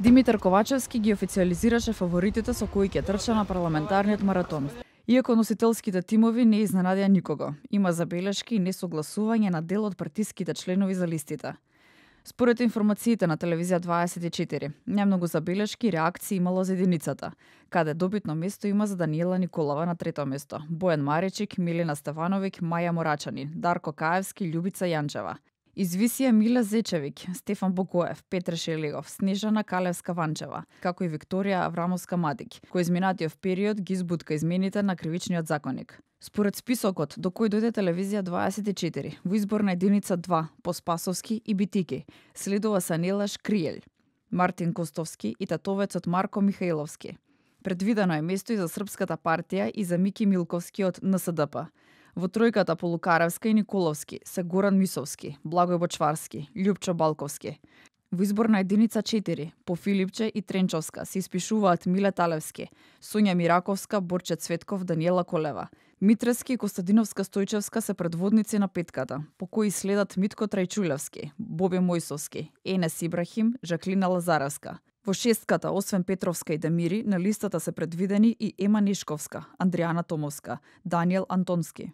Димитар Ковачевски ги официализираше фаворитите со кои ќе трча на парламентарниот маратон. Иако носителските тимови не изненадија никого, има забелешки и несогласување на дел од партиските членови за листите. Според информациите на телевизија 24, немногу забелешки и реакции имало за единицата, каде добитно место има за Даниела Николова на трето место, Бојан Маричик, Милина Стефановиќ, Маја Морачани, Дарко Каевски, Љубица Јанчева. Извисија Мила Зечевик, Стефан Бокоев, Петр Шелигов, Снежана Калевска-Ванчева, како и Викторија Аврамовска-Мадик, кој изминатиот период ги избутка измените на кривичниот законник. Според списокот до кој дојде телевизија 24, во избор на единица 2 по Спасовски и Битики, следува Санела Шкријель, Мартин Костовски и татовецот Марко Михаиловски. Предвидено е место и за Српската партија и за Мики Милковски од НСДП. Во тројката Полукаравска и Николовски се Горан Мисовски, Благој Бочварски, Лјупчо Балковски. Во изборна единица 4, по Филипче и Тренчовска се испишуваат Миле Талевски, Сонја Мираковска, Борче Цветков, Даниела Колева. Митрески и Костадиновска Стојчевска се предводници на петката, по кои следат Митко Трајчулевски, Бобе Мојсовски, Енес Ибрахим, Жаклина Лазаровска. Во шестката, освен Петровска и Дамири на листата се предвидени и Ема Нишковска, Андријана Томовска, Даниел Антонски.